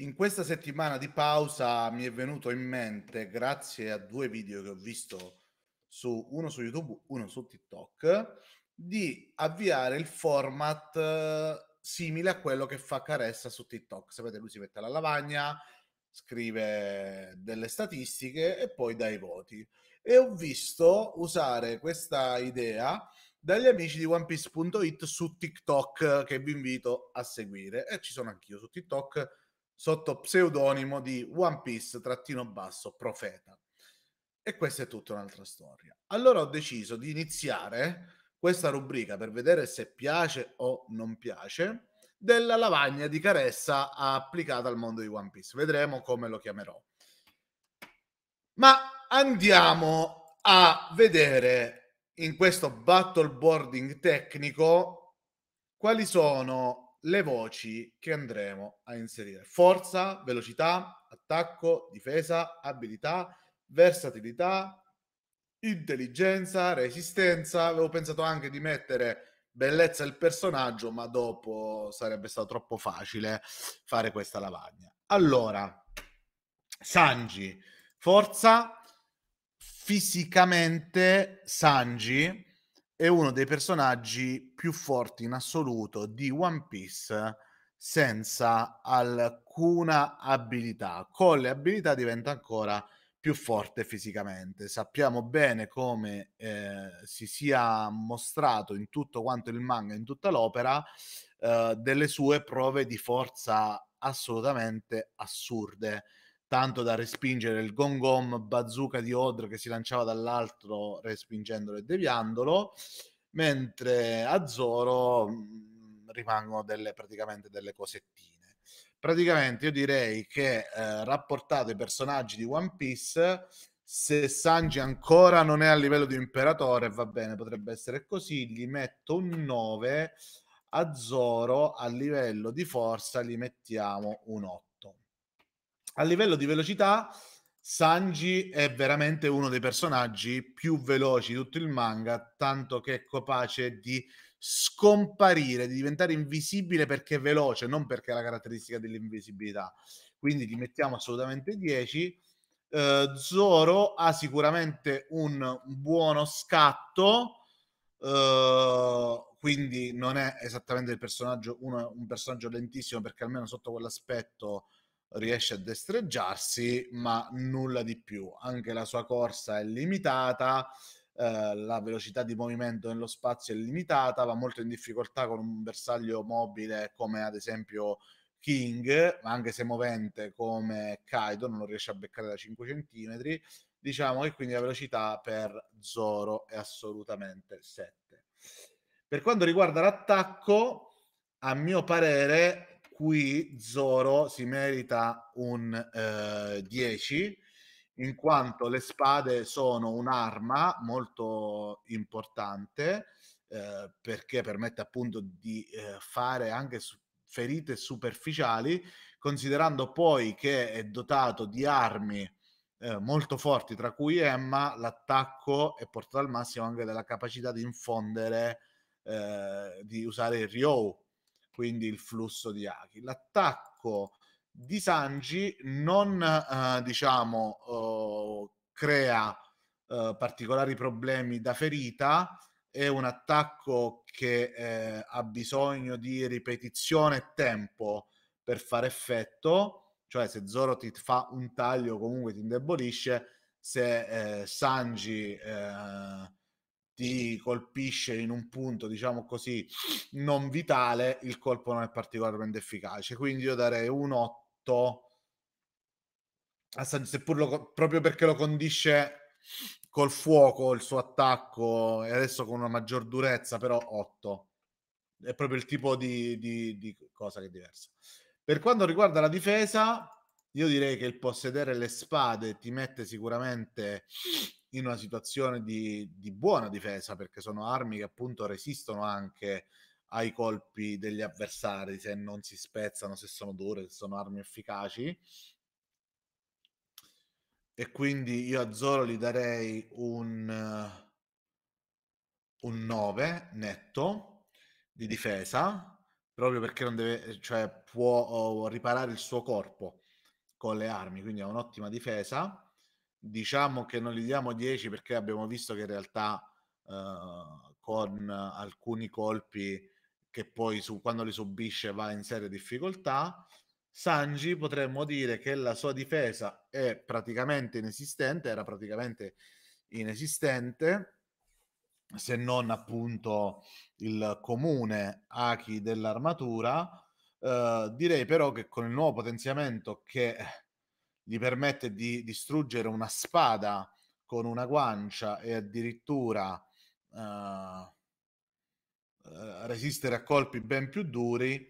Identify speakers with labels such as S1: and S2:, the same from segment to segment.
S1: In questa settimana di pausa mi è venuto in mente, grazie a due video che ho visto, su, uno su YouTube, uno su TikTok, di avviare il format eh, simile a quello che fa Caressa su TikTok. Sapete, lui si mette alla lavagna, scrive delle statistiche e poi dà i voti. E ho visto usare questa idea dagli amici di OnePiece.it su TikTok che vi invito a seguire. E ci sono anch'io su TikTok sotto pseudonimo di One Piece trattino basso profeta. E questa è tutta un'altra storia. Allora ho deciso di iniziare questa rubrica per vedere se piace o non piace della lavagna di caressa applicata al mondo di One Piece. Vedremo come lo chiamerò. Ma andiamo a vedere in questo battle boarding tecnico quali sono le voci che andremo a inserire. Forza, velocità, attacco, difesa, abilità, versatilità, intelligenza, resistenza. Avevo pensato anche di mettere bellezza il personaggio, ma dopo sarebbe stato troppo facile fare questa lavagna. Allora, Sanji, forza, fisicamente Sanji è uno dei personaggi più forti in assoluto di One Piece senza alcuna abilità. Con le abilità diventa ancora più forte fisicamente. Sappiamo bene come eh, si sia mostrato in tutto quanto il manga, in tutta l'opera, eh, delle sue prove di forza assolutamente assurde, tanto da respingere il gongom bazooka di Odra che si lanciava dall'altro respingendolo e deviandolo, mentre a Zoro mm, rimangono delle, praticamente delle cosettine. Praticamente io direi che eh, rapportato ai personaggi di One Piece, se Sanji ancora non è a livello di imperatore, va bene, potrebbe essere così, gli metto un 9, a Zoro a livello di forza gli mettiamo un 8. A livello di velocità Sanji è veramente uno dei personaggi più veloci di tutto il manga, tanto che è capace di scomparire, di diventare invisibile perché è veloce, non perché ha la caratteristica dell'invisibilità. Quindi gli mettiamo assolutamente 10. Eh, Zoro ha sicuramente un buono scatto, eh, quindi non è esattamente il personaggio, uno, un personaggio lentissimo perché almeno sotto quell'aspetto riesce a destreggiarsi, ma nulla di più. Anche la sua corsa è limitata, eh, la velocità di movimento nello spazio è limitata, va molto in difficoltà con un bersaglio mobile come ad esempio King, ma anche se movente come Kaido, non lo riesce a beccare da 5 cm. Diciamo che quindi la velocità per Zoro è assolutamente 7. Per quanto riguarda l'attacco, a mio parere qui Zoro si merita un eh, 10 in quanto le spade sono un'arma molto importante eh, perché permette appunto di eh, fare anche su- ferite superficiali, considerando poi che è dotato di armi eh, molto forti, tra cui Emma, l'attacco è portato al massimo anche della capacità di infondere, eh, di usare il Ryo quindi il flusso di Aki. L'attacco di Sanji non eh, diciamo eh, crea eh, particolari problemi da ferita, è un attacco che eh, ha bisogno di ripetizione e tempo per fare effetto, cioè se Zoro ti fa un taglio comunque ti indebolisce, se eh, Sanji eh, ti colpisce in un punto, diciamo così, non vitale, il colpo non è particolarmente efficace. Quindi io darei un 8 a San, seppur lo, proprio perché lo condisce col fuoco il suo attacco e adesso con una maggior durezza, però 8. È proprio il tipo di, di, di cosa che è diversa. Per quanto riguarda la difesa, io direi che il possedere le spade ti mette sicuramente in una situazione di, di, buona difesa, perché sono armi che appunto resistono anche ai colpi degli avversari se non si spezzano, se sono dure, se sono armi efficaci. E quindi io a Zoro gli darei un, un 9 netto di difesa, proprio perché non deve, eh, cioè può oh, riparare il suo corpo con le armi, quindi ha un'ottima difesa diciamo che non gli diamo 10 perché abbiamo visto che in realtà eh, con alcuni colpi che poi su, quando li subisce va in serie difficoltà. Sanji potremmo dire che la sua difesa è praticamente inesistente, era praticamente inesistente, se non appunto il comune Aki dell'armatura. Eh, direi però che con il nuovo potenziamento che gli permette di distruggere una spada con una guancia e addirittura uh, resistere a colpi ben più duri,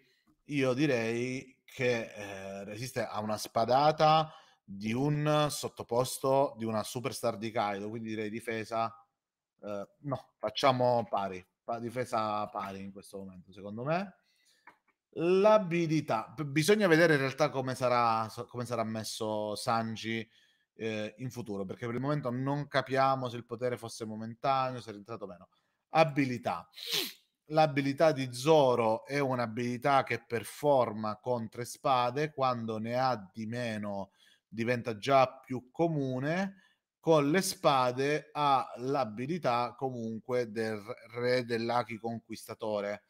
S1: io direi che eh, resiste a una spadata di un sottoposto di una superstar di Kaido, quindi direi difesa eh, no, facciamo pari, pa- difesa pari in questo momento, secondo me. L'abilità, bisogna vedere in realtà come sarà, come sarà messo Sanji eh, in futuro, perché per il momento non capiamo se il potere fosse momentaneo, se è entrato o meno. Abilità. L'abilità di Zoro è un'abilità che performa con tre spade, quando ne ha di meno diventa già più comune, con le spade ha l'abilità comunque del re dell'Aki conquistatore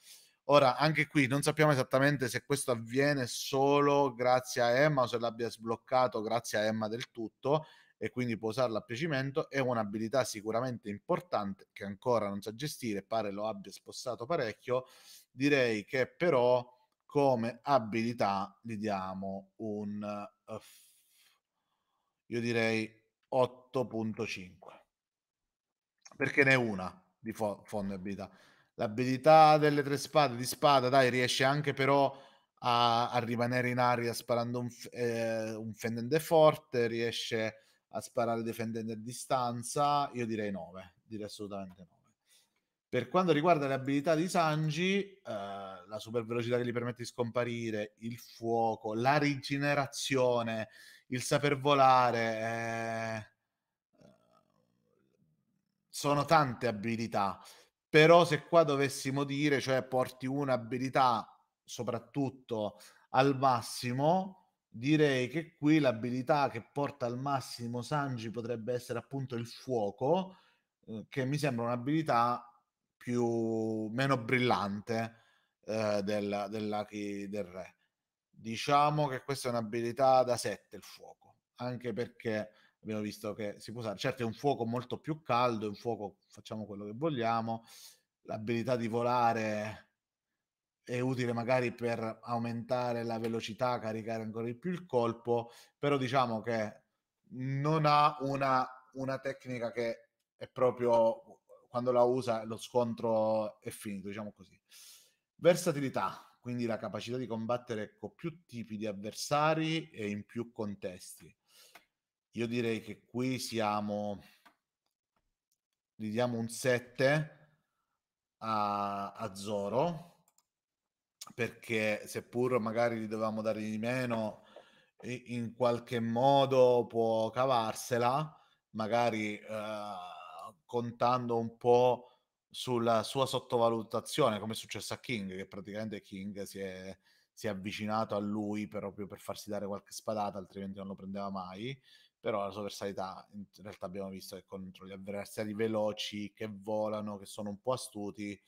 S1: Ora, anche qui non sappiamo esattamente se questo avviene solo grazie a Emma o se l'abbia sbloccato grazie a Emma del tutto e quindi può usarla a piacimento. È un'abilità sicuramente importante che ancora non sa gestire, pare lo abbia spossato parecchio. Direi che però come abilità gli diamo un, uh, io direi 8.5, perché ne è una di fo- fondo abilità L'abilità delle tre spade di spada, dai, riesce anche però a, a rimanere in aria sparando un, eh, un fendente forte, riesce a sparare difendendo a distanza, io direi 9, direi assolutamente 9. Per quanto riguarda le abilità di Sanji, eh, la super velocità che gli permette di scomparire, il fuoco, la rigenerazione, il saper volare, eh, eh sono tante abilità però se qua dovessimo dire, cioè porti un'abilità soprattutto al massimo, direi che qui l'abilità che porta al massimo Sanji potrebbe essere appunto il fuoco, eh, che mi sembra un'abilità più meno brillante eh, della, del re. Diciamo che questa è un'abilità da 7 il fuoco, anche perché abbiamo visto che si può usare. Certo è un fuoco molto più caldo, è un fuoco, facciamo quello che vogliamo, l'abilità di volare è utile magari per aumentare la velocità, caricare ancora di più il colpo, però diciamo che non ha una, una tecnica che è proprio quando la usa lo scontro è finito, diciamo così. Versatilità, quindi la capacità di combattere con più tipi di avversari e in più contesti. Io direi che qui siamo, gli diamo un 7 a, a Zoro, perché seppur magari gli dovevamo dare di meno, in qualche modo può cavarsela, magari eh, contando un po' sulla sua sottovalutazione, come è successo a King, che praticamente King si è, si è avvicinato a lui proprio per farsi dare qualche spadata, altrimenti non lo prendeva mai però la sua versatilità in realtà abbiamo visto che contro gli avversari veloci che volano, che sono un po' astuti,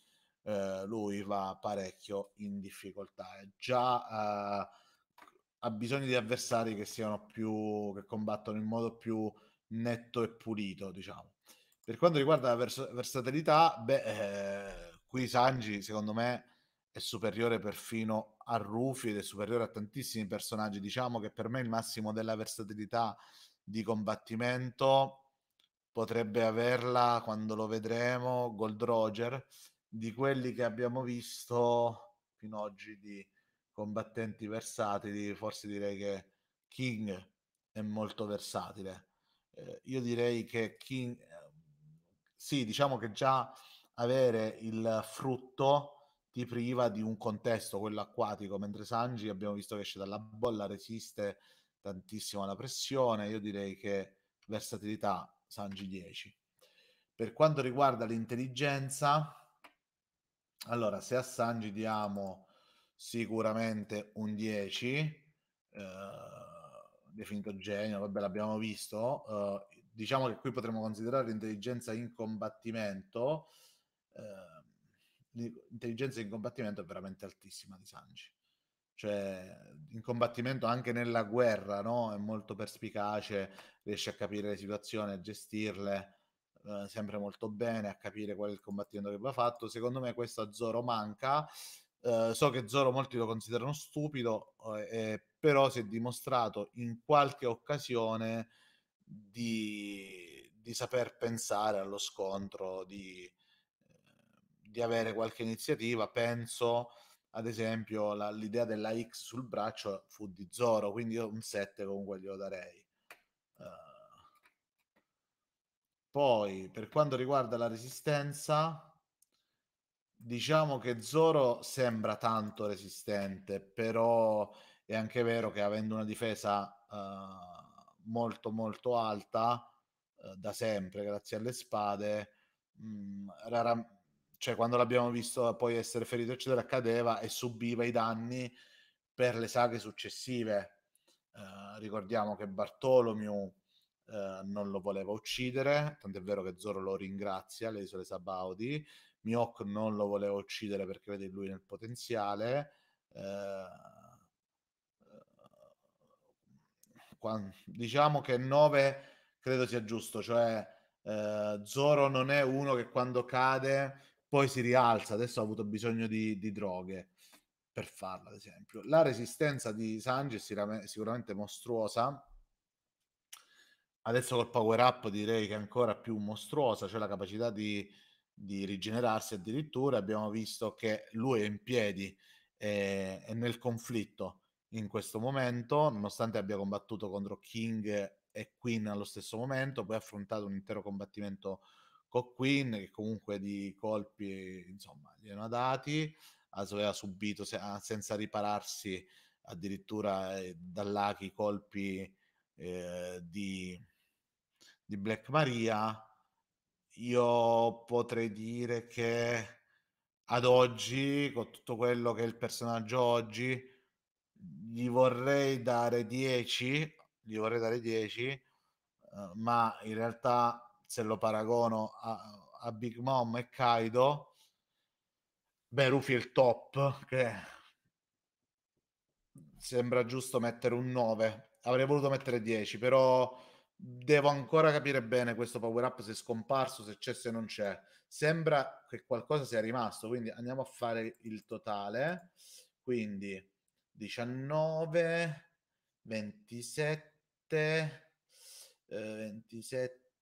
S1: eh, lui va parecchio in difficoltà. È già eh, ha bisogno di avversari che siano più che combattono in modo più netto e pulito, diciamo. Per quanto riguarda la vers- versatilità, beh, eh, qui Sanji, secondo me, è superiore perfino a Rufy ed è superiore a tantissimi personaggi. Diciamo che per me il massimo della versatilità di combattimento potrebbe averla quando lo vedremo Gold Roger di quelli che abbiamo visto fino ad oggi di combattenti versatili forse direi che King è molto versatile eh, io direi che King ehm, sì diciamo che già avere il frutto ti priva di un contesto quello acquatico mentre Sanji abbiamo visto che esce dalla bolla resiste tantissimo la pressione, io direi che versatilità Sanji 10. Per quanto riguarda l'intelligenza, allora se a Sanji diamo sicuramente un 10, eh, definito genio, vabbè l'abbiamo visto, eh, diciamo che qui potremmo considerare l'intelligenza in combattimento, eh, l'intelligenza in combattimento è veramente altissima di Sanji cioè in combattimento anche nella guerra no? è molto perspicace, riesce a capire le situazioni, a gestirle eh, sempre molto bene, a capire qual è il combattimento che va fatto. Secondo me questo a Zoro manca. Eh, so che Zoro molti lo considerano stupido, eh, eh, però si è dimostrato in qualche occasione di, di saper pensare allo scontro, di, eh, di avere qualche iniziativa. Penso ad esempio la, l'idea della X sul braccio fu di Zoro, quindi io un 7 comunque glielo darei. Uh, poi per quanto riguarda la resistenza, diciamo che Zoro sembra tanto resistente, però è anche vero che avendo una difesa uh, molto molto alta uh, da sempre, grazie alle spade, mh, mm, rara- cioè quando l'abbiamo visto poi essere ferito, eccetera, cadeva e subiva i danni per le saghe successive. Eh, ricordiamo che Bartolomeo eh, non lo voleva uccidere, tant'è vero che Zoro lo ringrazia, le isole Sabaudi, Mihawk non lo voleva uccidere perché vede lui nel potenziale. Eh, quando, diciamo che 9 credo sia giusto, cioè eh, Zoro non è uno che quando cade poi si rialza, adesso ha avuto bisogno di, di droghe per farla, ad esempio. La resistenza di Sanchez è sicuramente mostruosa, adesso col power up direi che è ancora più mostruosa, cioè la capacità di, di rigenerarsi addirittura, abbiamo visto che lui è in piedi e eh, nel conflitto in questo momento, nonostante abbia combattuto contro King e Queen allo stesso momento, poi ha affrontato un intero combattimento con che comunque di colpi insomma gli erano dati aveva subito se- ah, senza ripararsi addirittura eh, dall'Aki colpi eh, di, di Black Maria io potrei dire che ad oggi con tutto quello che è il personaggio oggi gli vorrei dare 10 gli vorrei dare 10 eh, ma in realtà se lo paragono a, a Big Mom e Kaido, beh, Rufy è il top, che sembra giusto mettere un 9. Avrei voluto mettere 10, però devo ancora capire bene questo power up se è scomparso, se c'è, se non c'è. Sembra che qualcosa sia rimasto, quindi andiamo a fare il totale. Quindi 19, 27, eh, 27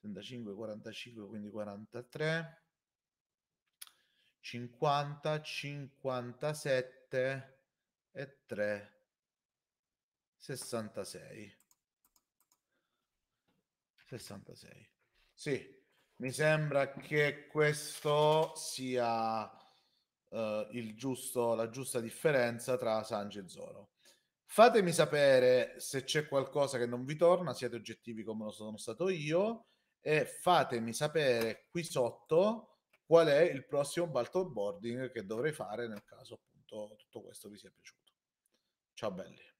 S1: 35, 45, quindi 43, 50, 57 e 3, 66. 66. Sì, mi sembra che questo sia uh, il giusto, la giusta differenza tra Sanji e Zoro. Fatemi sapere se c'è qualcosa che non vi torna, siete oggettivi come lo sono stato io e fatemi sapere qui sotto qual è il prossimo balto boarding che dovrei fare nel caso appunto tutto questo vi sia piaciuto. Ciao belli.